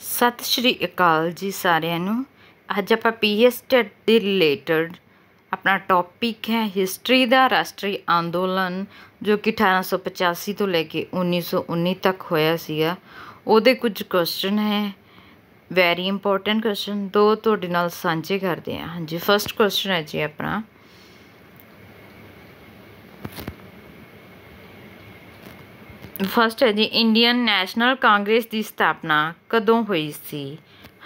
ਸਤਿ ਸ਼੍ਰੀ ਅਕਾਲ ਜੀ ਸਾਰਿਆਂ ਨੂੰ ਅੱਜ ਆਪਾਂ ਪੀਐਸ ਦੇ ਰਿਲੇਟਡ ਆਪਣਾ ਟੌਪਿਕ ਹੈ ਹਿਸਟਰੀ ਦਾ ਰਾਸ਼ਟਰੀ ਅੰਦੋਲਨ ਜੋ ਕਿ 1885 ਤੋਂ ਲੈ ਕੇ 1919 ਤੱਕ ਹੋਇਆ ਸੀਗਾ ਉਹਦੇ ਕੁਝ ਕੁਐਸਚਨ ਹੈ ਵੈਰੀ ਇੰਪੋਰਟੈਂਟ ਕੁਐਸਚਨ ਦੋ ਤੁਹਾਡੇ ਨਾਲ ਸਾਂਝੇ ਕਰਦੇ ਹਾਂ ਹਾਂਜੀ ਫਰਸਟ ਕੁਐਸਚਨ ਹੈ ਜੀ ਆਪਣਾ ਫਸਟ ਹੈ ਜੀ ਇੰਡੀਅਨ ਨੈਸ਼ਨਲ ਕਾਂਗਰਸ ਦੀ ਸਥਾਪਨਾ ਕਦੋਂ ਹੋਈ ਸੀ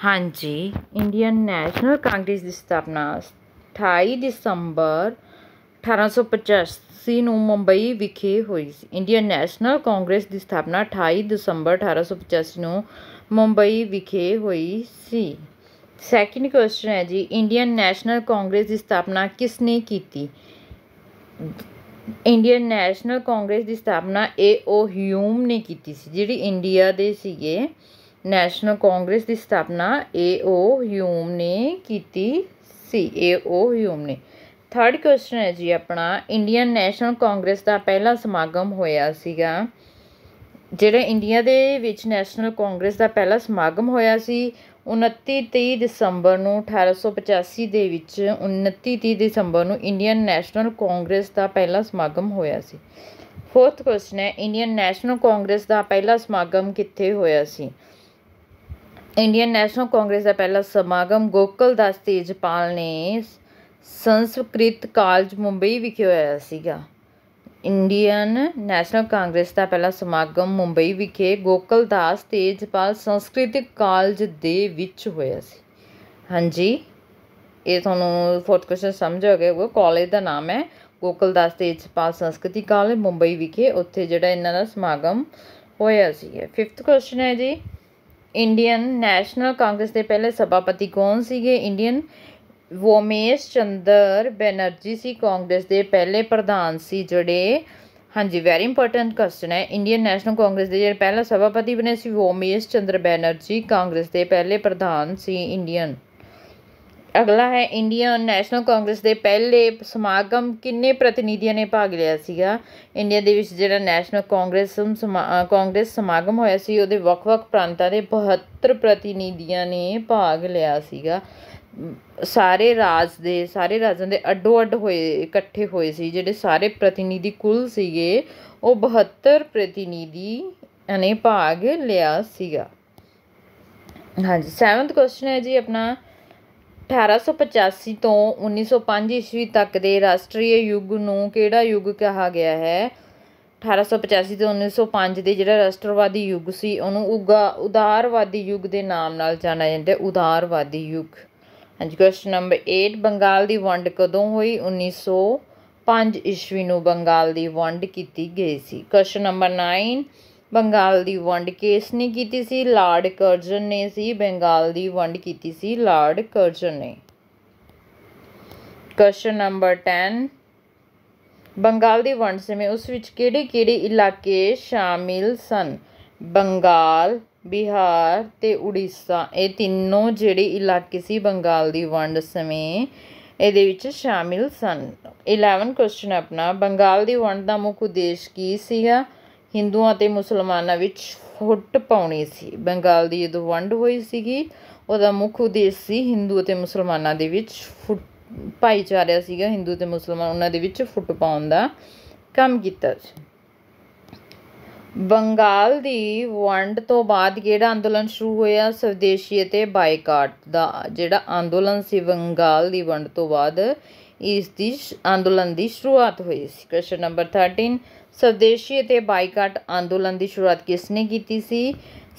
ਹਾਂਜੀ ਇੰਡੀਅਨ ਨੈਸ਼ਨਲ ਕਾਂਗਰਸ ਦੀ ਸਥਾਪਨਾ 28 ਦਸੰਬਰ 1885 ਨੂੰ ਮੁੰਬਈ ਵਿਖੇ ਹੋਈ ਸੀ ਇੰਡੀਅਨ ਨੈਸ਼ਨਲ ਕਾਂਗਰਸ ਦੀ ਸਥਾਪਨਾ 28 ਦਸੰਬਰ 1885 ਨੂੰ ਮੁੰਬਈ ਵਿਖੇ ਹੋਈ ਸੀ ਸੈਕਿੰਡ ਕੁਐਸਚਨ ਹੈ ਜੀ ਇੰਡੀਅਨ ਨੈਸ਼ਨਲ ਕਾਂਗਰਸ ਦੀ ਸਥਾਪਨਾ ਕਿਸ ਨੇ ਕੀਤੀ ਇੰਡੀਅਨ ਨੈਸ਼ਨਲ ਕਾਂਗਰਸ ਦੀ ਸਥਾਪਨਾ ਏ ਓ ਹਿਊਮ ਨੇ ਕੀਤੀ ਸੀ ਜਿਹੜੀ ਇੰਡੀਆ ਦੇ ਸੀਗੇ ਨੈਸ਼ਨਲ ਕਾਂਗਰਸ ਦੀ ਸਥਾਪਨਾ ਏ ਓ ਹਿਊਮ ਨੇ ਕੀਤੀ ਸੀ ਏ ਓ ਹਿਊਮ ਨੇ ਥਰਡ ਕੁਐਸਚਨ ਹੈ ਜੀ ਆਪਣਾ ਇੰਡੀਅਨ ਨੈਸ਼ਨਲ ਕਾਂਗਰਸ ਦਾ ਪਹਿਲਾ ਸਮਾਗਮ ਹੋਇਆ ਸੀਗਾ ਜਿਹੜਾ ਇੰਡੀਆ ਦੇ ਵਿੱਚ ਨੈਸ਼ਨਲ ਕਾਂਗਰਸ ਦਾ ਪਹਿਲਾ ਸਮਾਗਮ ਹੋਇਆ ਸੀ 29 23 ਦਸੰਬਰ ਨੂੰ 1885 ਦੇ ਵਿੱਚ 29 30 ਦਸੰਬਰ ਨੂੰ ਇੰਡੀਅਨ ਨੈਸ਼ਨਲ ਕਾਂਗਰਸ ਦਾ ਪਹਿਲਾ ਸਮਾਗਮ ਹੋਇਆ ਸੀ ਫੋਰਥ ਕੁਐਸਚਨ ਹੈ ਇੰਡੀਅਨ ਨੈਸ਼ਨਲ ਕਾਂਗਰਸ ਦਾ ਪਹਿਲਾ ਸਮਾਗਮ ਕਿੱਥੇ ਹੋਇਆ ਸੀ ਇੰਡੀਅਨ ਨੈਸ਼ਨਲ ਕਾਂਗਰਸ ਦਾ ਪਹਿਲਾ ਸਮਾਗਮ ਗੋਕਲ ਦਾਸ ਤੇਜਪਾਲ ਨੇ ਸੰਸਕ੍ਰਿਤ ਕਾਲਜ ਮੁੰਬਈ ਵਿਖੇ ਹੋਇਆ ਸੀਗਾ ਇੰਡੀਅਨ ਨੈਸ਼ਨਲ ਕਾਂਗਰਸ ਦਾ ਪਹਿਲਾ ਸਮਾਗਮ ਮੁੰਬਈ ਵਿਖੇ ਗੋਕਲ ਦਾਸ ਤੇਜਪਾਲ ਸੰਸਕ੍ਰਿਤਿਕ ਕਾਲਜ ਦੇ ਵਿੱਚ ਹੋਇਆ ਸੀ ਹਾਂਜੀ ਇਹ ਤੁਹਾਨੂੰ ਫੋਰਥ ਕੁਐਸਚਨ ਸਮਝ ਆ ਗਿਆ ਉਹ ਕਾਲਜ ਦਾ ਨਾਮ ਹੈ ਗੋਕਲ ਦਾਸ ਤੇਜਪਾਲ ਸੰਸਕ੍ਰਿਤਿਕ ਕਾਲਜ ਮੁੰਬਈ ਵਿਖੇ ਉੱਥੇ ਜਿਹੜਾ ਇਹਨਾਂ ਦਾ ਸਮਾਗਮ ਹੋਇਆ ਸੀ ਫਿਫਥ ਕੁਐਸਚਨ ਹੈ ਜੀ ਇੰਡੀਅਨ ਨੈਸ਼ਨਲ ਕਾਂਗਰਸ ਦੇ ਪਹਿਲੇ ਸਭਾਪਤੀ ਕੌਣ ਸੀਗੇ ਇੰਡੀਅਨ ਵੋਮੇਸ਼ ਚੰਦਰ ਬੈਨਰਜੀ ਸੀ ਕਾਂਗਰਸ ਦੇ ਪਹਿਲੇ ਪ੍ਰਧਾਨ ਸੀ ਜਿਹੜੇ ਹਾਂਜੀ ਵੈਰੀ ਇੰਪੋਰਟੈਂਟ ਕੁਐਸਚਨ ਹੈ ਇੰਡੀਅਨ ਨੈਸ਼ਨਲ ਕਾਂਗਰਸ ਦੇ ਜਿਹੜੇ ਪਹਿਲਾ ਸਭਾਪਤੀ ਬਣੇ ਸੀ ਵੋਮੇਸ਼ ਚੰਦਰ ਬੈਨਰਜੀ ਕਾਂਗਰਸ ਦੇ ਪਹਿਲੇ ਪ੍ਰਧਾਨ ਸੀ ਇੰਡੀਅਨ ਅਗਲਾ ਹੈ ਇੰਡੀਅਨ ਨੈਸ਼ਨਲ ਕਾਂਗਰਸ ਦੇ ਪਹਿਲੇ ਸਮਾਗਮ ਕਿੰਨੇ ਪ੍ਰਤੀਨਿਧੀਆਂ ਨੇ ਭਾਗ ਲਿਆ ਸੀਗਾ ਇੰਡੀਆ ਦੇ ਵਿੱਚ ਜਿਹੜਾ ਨੈਸ਼ਨਲ ਕਾਂਗਰਸ ਕਾਂਗਰਸ ਸਮਾਗਮ ਹੋਇਆ ਸੀ ਉਹਦੇ ਵੱਖ-ਵੱਖ ਪ੍ਰਾਂਤਾਂ ਦੇ 72 ਪ੍ਰਤੀਨਿਧੀਆਂ ਨੇ ਭਾਗ ਲਿਆ ਸੀਗਾ ਸਾਰੇ ਰਾਜ ਦੇ ਸਾਰੇ ਰਾਜਾਂ ਦੇ ਅੱਡੋ ਅੱਡ ਹੋਏ ਇਕੱਠੇ ਹੋਏ ਸੀ ਜਿਹੜੇ ਸਾਰੇ ਪ੍ਰਤੀਨਿਧੀ ਕੁੱਲ ਸੀਗੇ ਉਹ 72 ਪ੍ਰਤੀਨਿਧੀ ਨੇ ਭਾਗ ਲਿਆ ਸੀਗਾ ਹਾਂਜੀ 7th ਕੁਐਸਚਨ ਹੈ ਜੀ ਆਪਣਾ 1885 ਤੋਂ 1905 ਈਸਵੀ ਤੱਕ ਦੇ ਰਾਸ਼ਟਰੀ ਯੁੱਗ ਨੂੰ ਕਿਹੜਾ ਯੁੱਗ ਕਿਹਾ ਗਿਆ ਹੈ 1885 ਤੋਂ 1905 ਦੇ ਜਿਹੜਾ ਰਾਸ਼ਟਰਵਾਦੀ ਯੁੱਗ ਸੀ ਉਹਨੂੰ ਉਗਾ ਉਦਾਰਵਾਦੀ ਯੁੱਗ ਦੇ ਨਾਮ ਨਾਲ ਜਾਣਿਆ ਜਾਂਦਾ ਉਦਾਰਵਾਦੀ ਯੁੱਗ ਹਾਂਜੀ ਕੁਐਸਚਨ ਨੰਬਰ 8 ਬੰਗਾਲ ਦੀ ਵੰਡ ਕਦੋਂ ਹੋਈ 1905 ਈਸਵੀ ਨੂੰ ਬੰਗਾਲ ਦੀ ਵੰਡ ਕੀਤੀ ਗਈ ਸੀ ਕੁਐਸਚਨ ਨੰਬਰ 9 ਬੰਗਾਲ ਦੀ ਵੰਡ ਕਿਸ ਨੇ ਕੀਤੀ ਸੀ ਲਾਰਡ ਕਰਜਨ ਨੇ ਸੀ ਬੰਗਾਲ ਦੀ ਵੰਡ ਕੀਤੀ ਸੀ ਲਾਰਡ ਕਰਜਨ ਨੇ ਕੁਐਸਚਨ ਨੰਬਰ 10 ਬੰਗਾਲ ਦੀ ਵੰਡ ਸਮੇਂ ਉਸ ਵਿੱਚ ਕਿਹੜੇ-ਕਿਹੜੇ ਇਲਾਕੇ ਸ਼ਾਮਿਲ ਸਨ ਬੰਗਾਲ ਬਿਹਾਰ ਤੇ ਉੜੀਸਾ ਇਹ ਤਿੰਨੋਂ ਜਿਹੜੇ ਇਲਾਕੇ ਸੀ ਬੰਗਾਲ ਦੀ ਵੰਡ ਸਮੇਂ ਇਹਦੇ ਵਿੱਚ ਸ਼ਾਮਿਲ ਸਨ 11 ਕੁਐਸਚਨ ਆਪਣਾ ਬੰਗਾਲ ਦੀ ਵੰਡ ਦਾ ਮੁੱਖ ਉਦੇਸ਼ ਕੀ ਸੀਗਾ ਹਿੰਦੂਆਂ ਤੇ ਮੁਸਲਮਾਨਾਂ ਵਿੱਚ ਫੁੱਟ ਪਾਉਣੀ ਸੀ ਬੰਗਾਲ ਦੀ ਜਦੋਂ ਵੰਡ ਹੋਈ ਸੀਗੀ ਉਹਦਾ ਮੁੱਖ ਉਦੇਸ਼ ਸੀ ਹਿੰਦੂ ਤੇ ਮੁਸਲਮਾਨਾਂ ਦੇ ਵਿੱਚ ਫੁੱਟ ਭਾਈਚਾਰਾ ਸੀਗਾ ਹਿੰਦੂ ਤੇ ਮੁਸਲਮਾਨ ਉਹਨਾਂ ਦੇ ਵਿੱਚ ਫੁੱਟ ਪਾਉਣ ਦਾ ਕੰਮ ਕੀਤਾ ਸੀ ਬੰਗਾਲ ਦੀ ਵੰਡ ਤੋਂ ਬਾਅਦ ਕਿਹੜਾ ਅੰਦੋਲਨ ਸ਼ੁਰੂ ਹੋਇਆ ਸਵਦੇਸ਼ੀ ਅਤੇ ਬਾਈਕਾਟ ਦਾ ਜਿਹੜਾ ਅੰਦੋਲਨ ਸੀ ਬੰਗਾਲ ਦੀ ਵੰਡ ਤੋਂ ਬਾਅਦ ਇਸ ਦੀ ਅੰਦੋਲਨ ਦੀ ਸ਼ੁਰੂਆਤ ਹੋਈ ਸੀ ਕੁਐਸਚਨ ਨੰਬਰ 13 ਸਵਦੇਸ਼ੀ ਅਤੇ ਬਾਈਕਾਟ ਅੰਦੋਲਨ ਦੀ ਸ਼ੁਰੂਆਤ ਕਿਸ ਨੇ ਕੀਤੀ ਸੀ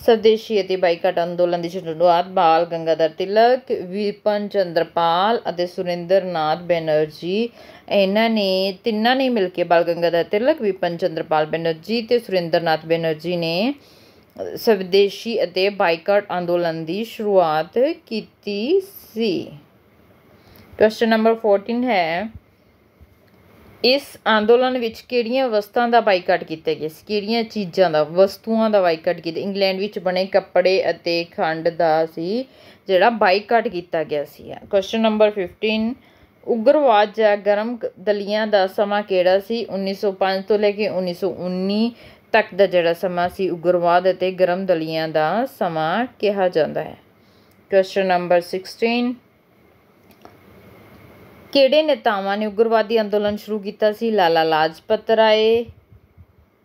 ਸਵਦੇਸ਼ੀ ਅਤੇ ਬਾਈਕਾਟ ਅੰਦੋਲਨ ਦੀ ਸ਼ੁਰੂਆਤ ਬਾਲ ਗੰਗਾਧਰ ਤਿਲਕ ਵਿਪਨ ਚੰਦਰਪਾਲ ਅਤੇ ਸੁਰਿੰਦਰਨਾਥ ਬੈਨਰਜੀ ਇਹਨਾਂ ਨੇ ਤਿੰਨਾਂ ਨੇ ਮਿਲ ਕੇ ਬਾਲ ਗੰਗਾਧਰ ਤਿਲਕ ਵਿਪਨ ਚੰਦਰਪਾਲ ਬੈਨਰਜੀ ਤੇ ਸੁਰਿੰਦਰਨਾਥ ਬੈਨਰਜੀ ਨੇ ਸਵਦੇਸ਼ੀ ਅਤੇ ਬਾਈਕਾਟ ਅੰਦੋਲਨ ਦੀ ਸ਼ੁਰੂਆਤ ਕੀਤੀ ਸੀ ਕੁਐਸਚਨ ਨੰਬਰ 14 ਹੈ ਇਸ ਅੰਦੋਲਨ ਵਿੱਚ ਕਿਹੜੀਆਂ ਵਸਤਾਂ ਦਾ ਬਾਈਕਾਟ ਕੀਤਾ ਗਿਆ ਸੀ ਕਿਹੜੀਆਂ ਚੀਜ਼ਾਂ ਦਾ ਵਸਤੂਆਂ ਦਾ ਬਾਈਕਾਟ ਕੀਤਾ ਇੰਗਲੈਂਡ ਵਿੱਚ ਬਣੇ ਕੱਪੜੇ ਅਤੇ ਖੰਡ ਦਾ ਸੀ ਜਿਹੜਾ ਬਾਈਕਾਟ ਕੀਤਾ ਗਿਆ ਸੀ ਕੁਐਸਚਨ ਨੰਬਰ 15 ਉਗਰਵਾਦ ਜਾਂ ਗਰਮ ਦਲੀਆਂ ਦਾ ਸਮਾਂ ਕਿਹੜਾ ਸੀ 1905 ਤੋਂ ਲੈ ਕੇ 1919 ਤੱਕ ਦਾ ਜਿਹੜਾ ਸਮਾਂ ਸੀ ਉਗਰਵਾਦ ਅਤੇ ਗਰਮ ਦਲੀਆਂ ਦਾ ਸਮਾਂ ਕਿਹਾ ਜਾਂਦਾ ਹੈ ਕੁਐਸਚਨ ਨੰਬਰ 16 ਕਿਹੜੇ ਨੇਤਾਵਾਂ ਨੇ ਉਗਰਵਾਦੀ ਅੰਦੋਲਨ ਸ਼ੁਰੂ ਕੀਤਾ ਸੀ ਲਾਲਾ ਲਾਜਪਤ ਰਾਏ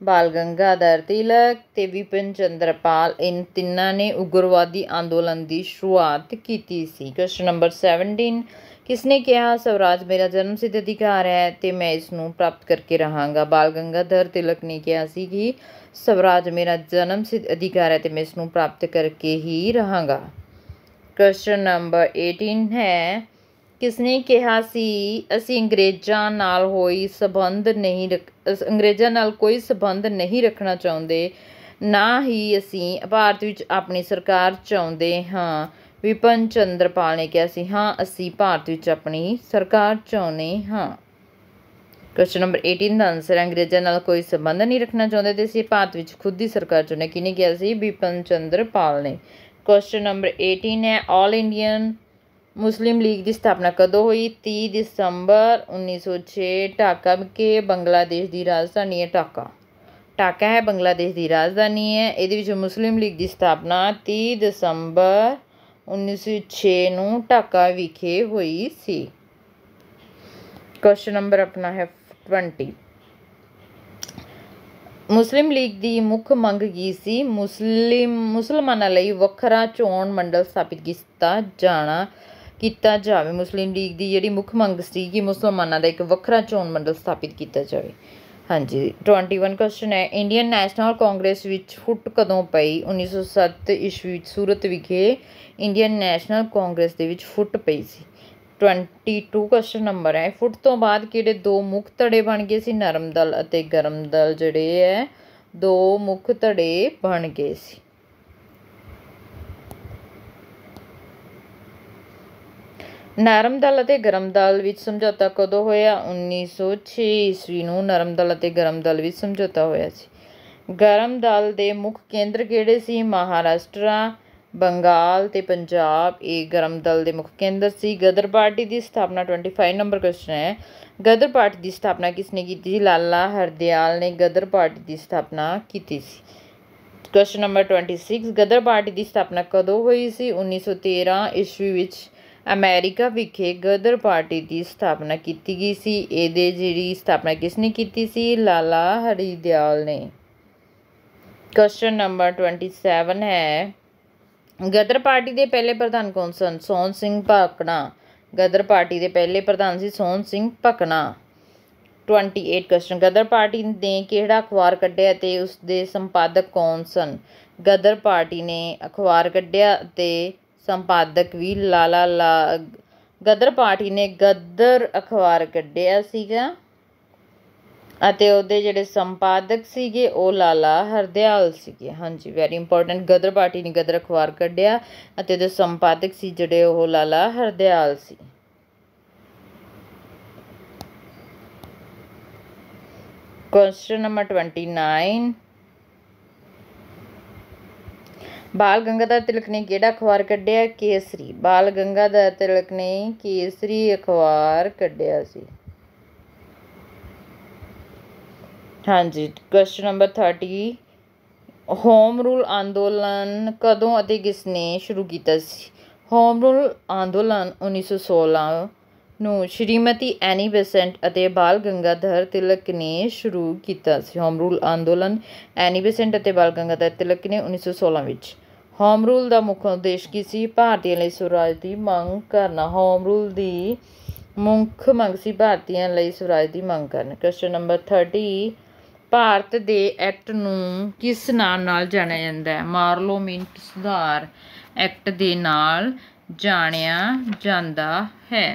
ਬਾਲ ਗੰਗਾਧਰ ਤਿਲਕ ਤੇ ਵਿਪਿਨ ਚੰਦਰਪਾਲ ਇਨ ਤਿੰਨਾਂ ਨੇ ਉਗਰਵਾਦੀ ਅੰਦੋਲਨ ਦੀ ਸ਼ੁਰੂਆਤ ਕੀਤੀ ਸੀ ਕੁਐਸਚਨ ਨੰਬਰ 17 ਕਿਸਨੇ ਕਿਹਾ ਸਵਰਾਜ ਮੇਰਾ ਜਨਮ ਸਿੱਧ ਅਧਿਕਾਰ ਹੈ ਤੇ ਮੈਂ ਇਸ ਨੂੰ ਪ੍ਰਾਪਤ ਕਰਕੇ ਰਹਾਂਗਾ ਬਾਲ ਗੰਗਾਧਰ ਤਿਲਕ ਨੇ ਕਿਹਾ ਸੀ ਕਿ ਸਵਰਾਜ ਮੇਰਾ ਜਨਮ ਸਿੱਧ ਅਧਿਕਾਰ ਹੈ ਤੇ ਮੈਂ ਇਸ ਨੂੰ ਪ੍ਰਾਪਤ ਕਰਕੇ ਹੀ ਰਹਾਂਗਾ ਕੁਐਸਚਨ ਨੰਬਰ 18 ਹੈ ਕਿਸਨੇ ਕਿਹਾ ਸੀ ਅਸੀਂ ਅੰਗਰੇਜ਼ਾਂ ਨਾਲ ਹੋਈ ਸਬੰਧ ਨਹੀਂ ਅੰਗਰੇਜ਼ਾਂ ਨਾਲ ਕੋਈ ਸਬੰਧ ਨਹੀਂ ਰੱਖਣਾ ਚਾਹੁੰਦੇ ਨਾ ਹੀ ਅਸੀਂ ਭਾਰਤ ਵਿੱਚ ਆਪਣੀ ਸਰਕਾਰ ਚਾਹੁੰਦੇ ਹਾਂ ਵਿਪਨ ਚੰਦਰਪਾਲ ਨੇ ਕਿਹਾ ਸੀ ਹਾਂ ਅਸੀਂ ਭਾਰਤ ਵਿੱਚ ਆਪਣੀ ਸਰਕਾਰ ਚਾਹੁੰਦੇ ਹਾਂ ਕੁਐਸਚਨ ਨੰਬਰ 18 ਦਾ ਆਨਸਰ ਅੰਗਰੇਜ਼ਾਂ ਨਾਲ ਕੋਈ ਸਬੰਧ ਨਹੀਂ ਰੱਖਣਾ ਚਾਹੁੰਦੇ ਤੇ ਅਸੀਂ ਭਾਰਤ ਵਿੱਚ ਖੁਦ ਦੀ ਸਰਕਾਰ ਚਾਹੁੰਦੇ ਕਿਹਨੇ ਕਿਹਾ ਸੀ ਵਿਪਨ ਚੰਦਰ ਪਾਲ ਨੇ ਕੁਐਸਚਨ ਨੰਬਰ 18 ਹੈ 올 ਇੰਡੀਅਨ मुस्लिम लीग की स्थापना कदों हुई तीह दिसंबर 1906 ढाका के ਬੰਗਲਾਦੇਸ਼ ਦੀ ਰਾਜਧਾਨੀ ਹੈ ਢਾਕਾ ਢਾਕਾ ਹੈ ਬੰਗਲਾਦੇਸ਼ ਦੀ ਰਾਜਧਾਨੀ ਹੈ ਇਹਦੇ ਵਿੱਚ ਮੁਸਲਿਮ ਲੀਗ ਦੀ ਸਥਾਪਨਾ 30 ਦਸੰਬਰ 1906 ਨੂੰ ਢਾਕਾ ਵਿਖੇ ਹੋਈ ਸੀ ਕੁਐਸਚਨ ਨੰਬਰ ਆਪਣਾ ਹੈ 20 ਮੁਸਲਿਮ ਲੀਗ ਦੀ ਮੁੱਖ ਮੰਗ ਕੀ ਸੀ ਮੁਸਲਿਮ ਮੁਸਲਮਾਨਾਂ ਲਈ ਵੱਖਰਾ ਚੋਣ ਮੰਡਲ ਸਥਾਪਿਤ ਕੀਤਾ ਜਾਣਾ ਕੀਤਾ ਜਾਵੇ ਮੁਸਲਿਮ ਲੀਗ ਦੀ ਜਿਹੜੀ ਮੁੱਖ ਮੰਗ ਸੀ ਕਿ ਮੁਸਲਮਾਨਾਂ ਦਾ ਇੱਕ ਵੱਖਰਾ ਚੋਣ ਮੰਡਲ ਸਥਾਪਿਤ ਕੀਤਾ ਜਾਵੇ ਹਾਂਜੀ 21 ਕੁਐਸਚਨ ਹੈ ਇੰਡੀਅਨ ਨੈਸ਼ਨਲ ਕਾਂਗਰਸ ਵਿੱਚ ਫੁੱਟ ਕਦੋਂ ਪਈ 1907 ਈਸਵੀ ਵਿੱਚ ਸੂਰਤ ਵਿਖੇ ਇੰਡੀਅਨ ਨੈਸ਼ਨਲ ਕਾਂਗਰਸ ਦੇ ਵਿੱਚ ਫੁੱਟ ਪਈ ਸੀ 22 ਕੁਐਸਚਨ ਨੰਬਰ ਹੈ ਫੁੱਟ ਤੋਂ ਬਾਅਦ ਕਿਹੜੇ ਦੋ ਮੁੱਖ ਧੜੇ ਬਣ ਗਏ ਸੀ ਨਰਮ ਦਲ ਅਤੇ ਗਰਮ ਦਲ ਜਿਹੜੇ ਹੈ ਦੋ ਮੁੱਖ ਧੜੇ ਬਣ ਗਏ ਸੀ ਨਰਮ ਦਲ ਅਤੇ ਗਰਮ ਦਲ ਵਿੱਚ ਸਮਝੌਤਾ ਕਦੋਂ ਹੋਇਆ 1906 ਈਸਵੀ ਨੂੰ ਨਰਮ ਦਲ ਅਤੇ ਗਰਮ ਦਲ ਵਿੱਚ ਸਮਝੌਤਾ ਹੋਇਆ ਸੀ ਗਰਮ ਦਲ ਦੇ ਮੁੱਖ ਕੇਂਦਰ ਕਿਹੜੇ ਸੀ ਮਹਾਰਾਸ਼ਟਰਾ ਬੰਗਾਲ ਤੇ ਪੰਜਾਬ ਇਹ ਗਰਮ ਦਲ ਦੇ ਮੁੱਖ ਕੇਂਦਰ ਸੀ ਗਦਰ ਪਾਰਟੀ ਦੀ ਸਥਾਪਨਾ 25 ਨੰਬਰ ਕੁਐਸਚਨ ਹੈ ਗਦਰ ਪਾਰਟੀ ਦੀ ਸਥਾਪਨਾ ਕਿਸ ਨੇ ਕੀਤੀ ਸੀ ਲਾਲਾ ਹਰਦਿਆਲ ਨੇ ਗਦਰ ਪਾਰਟੀ ਦੀ ਸਥਾਪਨਾ ਕੀਤੀ ਸੀ ਕੁਐਸਚਨ ਨੰਬਰ 26 ਗਦਰ ਪਾਰਟੀ ਦੀ ਸਥਾਪਨਾ ਕਦੋਂ ਹੋਈ ਸੀ 1913 ਈਸਵੀ ਵਿੱਚ ਅਮਰੀਕਾ ਵਿਖੇ ਗਦਰ ਪਾਰਟੀ ਦੀ ਸਥਾਪਨਾ ਕੀਤੀ ਗਈ ਸੀ ਇਹਦੇ ਜਿਹੜੀ ਸਥਾਪਨਾ ਕਿਸ ਨੇ ਕੀਤੀ ਸੀ ਲਾਲਾ ਹਰੀਦਿਆਲ ਨੇ ਕੁਐਸਚਨ ਨੰਬਰ 27 ਹੈ ਗਦਰ ਪਾਰਟੀ ਦੇ ਪਹਿਲੇ ਪ੍ਰਧਾਨ ਕੌਣ ਸਨ ਸੋਨ ਸਿੰਘ ਭਕਣਾ ਗਦਰ ਪਾਰਟੀ ਦੇ ਪਹਿਲੇ ਪ੍ਰਧਾਨ ਸੀ ਸੋਨ ਸਿੰਘ ਭਕਣਾ 28 ਕੁਐਸਚਨ ਗਦਰ ਪਾਰਟੀ ਨੇ ਕਿਹੜਾ ਅਖਬਾਰ ਕੱਢਿਆ ਤੇ ਉਸ ਦੇ ਸੰਪਾਦਕ ਕੌਣ ਸਨ ਗਦਰ ਪਾਰਟੀ ਨੇ ਅਖਬਾਰ ਕੱਢਿਆ ਤੇ ਸੰਪਾਦਕ ਵੀ ਲਾਲਾ ਲਾ ਗਦਰ ਪਾਰਟੀ ਨੇ ਗਦਰ ਅਖਬਾਰ ਕੱਢਿਆ ਸੀਗਾ ਅਤੇ ਉਹਦੇ ਜਿਹੜੇ ਸੰਪਾਦਕ ਸੀਗੇ ਉਹ ਲਾਲਾ ਹਰਦਿਆਲ ਸੀਗੇ ਹਾਂਜੀ ਵੈਰੀ ਇੰਪੋਰਟੈਂਟ ਗਦਰ ਪਾਰਟੀ ਨੇ ਗਦਰ ਅਖਬਾਰ ਕੱਢਿਆ ਅਤੇ ਉਹਦੇ ਸੰਪਾਦਕ ਸੀ ਜਿਹੜੇ ਉਹ ਲਾਲਾ ਹਰਦਿਆਲ ਸੀ ਕੁਐਸਚਨ ਨੰਬਰ 29 ਬਾਲ ਗੰਗਾਧਰ ਤਿਲਕ ਨੇ ਕਿਹੜਾ ਅਖਬਾਰ ਕੱਢਿਆ ਕੇਸਰੀ ਬਾਲ ਗੰਗਾਧਰ ਤਿਲਕ ਨੇ ਕੇਸਰੀ ਅਖਬਾਰ ਕੱਢਿਆ ਸੀ ਹਾਂਜੀ ਕੁਐਸਚਨ ਨੰਬਰ 30 ਹੋਮ ਰੂਲ ਅੰਦੋਲਨ ਕਦੋਂ ਅਤੇ ਕਿਸ ਨੇ ਸ਼ੁਰੂ ਕੀਤਾ ਸੀ ਹੋਮ ਰੂਲ ਅੰਦੋਲਨ 1916 ਨੂੰ ਸ਼੍ਰੀਮਤੀ ਐਨੀ ਬੈਸੈਂਟ ਅਤੇ ਬਾਲ ਗੰਗਾਧਰ ਤਿਲਕ ਨੇ ਸ਼ੁਰੂ ਕੀਤਾ ਸੀ ਹੋਮ ਰੂਲ ਅੰਦੋਲਨ ਐਨੀ ਬੈਸੈਂਟ ਅਤੇ ਬਾਲ ਗੰਗਾਧਰ ਤਿਲਕ ਨੇ 1916 ਵਿੱਚ ਹੋਮ ਰੂਲ ਦਾ ਮੁੱਖ ਉਦੇਸ਼ ਕੀ ਸੀ ਭਾਰਤੀਆਂ ਲਈ ਸਵਰਾਜ ਦੀ ਮੰਗ ਕਰਨਾ ਹੋਮ ਰੂਲ ਦੀ ਮੁੱਖ ਮੰਗ ਸੀ ਭਾਰਤੀਆਂ ਲਈ ਸਵਰਾਜ ਦੀ ਮੰਗ ਕਰਨ ਕੁਐਸਚਨ ਨੰਬਰ 30 ਭਾਰਤ ਦੇ ਐਕਟ ਨੂੰ ਕਿਸ ਨਾਮ ਨਾਲ ਜਾਣਿਆ ਜਾਂਦਾ ਹੈ ਮਾਰਲੋ ਮਿੰਟ ਸੁਧਾਰ ਐਕਟ ਦੇ ਨਾਲ ਜਾਣਿਆ ਜਾਂਦਾ ਹੈ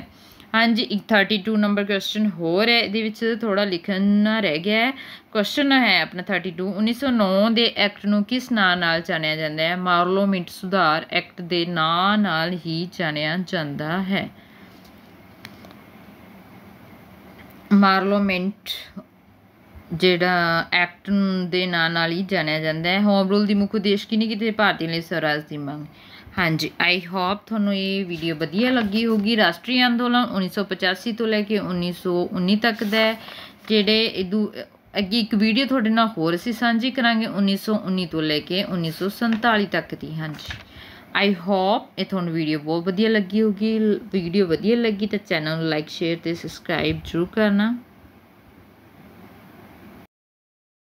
ਹਾਂਜੀ 32 ਨੰਬਰ ਕੁਐਸਚਨ ਹੋਰ ਹੈ ਇਹਦੇ ਵਿੱਚ ਥੋੜਾ ਲਿਖਣਾ ਰਹਿ ਗਿਆ ਹੈ ਕੁਐਸਚਨ ਹੈ ਆਪਣਾ 32 1909 ਦੇ ਐਕਟ ਨੂੰ ਕਿਸ ਨਾਂ ਨਾਲ ਜਾਣਿਆ ਜਾਂਦਾ ਹੈ ਮਾਰਲੋ ਮਿੰਟ ਸੁਧਾਰ ਐਕਟ ਦੇ ਨਾਂ ਨਾਲ ਹੀ ਜਾਣਿਆ ਜਾਂਦਾ ਹੈ ਮਾਰਲੋ ਮਿੰਟ ਜਿਹੜਾ ਐਕਟ ਦੇ ਨਾਂ ਨਾਲ ਹੀ ਜਾਣਿਆ ਜਾਂਦਾ ਹੈ ਹੋਮ ਰੂਲ ਦੀ ਮੁੱਖ ਉਦੇਸ਼ ਨਹੀਂ ਕਿਤੇ ਭਾਰਤੀ ਲਈ ਸਵਰਾਜ ਦੀ ਮੰਗ ਹਾਂਜੀ ਆਈ ਹੋਪ ਤੁਹਾਨੂੰ ਇਹ ਵੀਡੀਓ ਵਧੀਆ ਲੱਗੀ ਹੋਗੀ ਰਾਸ਼ਟਰੀ ਅੰਦੋਲਨ 1985 ਤੋਂ ਲੈ ਕੇ 1919 ਤੱਕ ਦਾ ਜਿਹੜੇ ਇਦੂ ਅੱਗੇ ਇੱਕ ਵੀਡੀਓ ਤੁਹਾਡੇ ਨਾਲ ਹੋਰ ਅਸੀਂ ਸਾਂਝੀ ਕਰਾਂਗੇ 1919 ਤੋਂ ਲੈ ਕੇ 1947 ਤੱਕ ਦੀ ਹਾਂਜੀ ਆਈ ਹੋਪ ਇਹ ਤੁਹਾਨੂੰ ਵੀਡੀਓ ਬਹੁਤ ਵਧੀਆ ਲੱਗੀ ਹੋਗੀ ਵੀਡੀਓ ਵਧੀਆ ਲੱਗੀ ਤਾਂ ਚੈਨਲ ਨੂੰ ਲਾਈਕ ਸ਼ੇਅਰ ਤੇ ਸਬਸਕ੍ਰਾਈਬ ਜ਼ਰੂਰ ਕਰਨਾ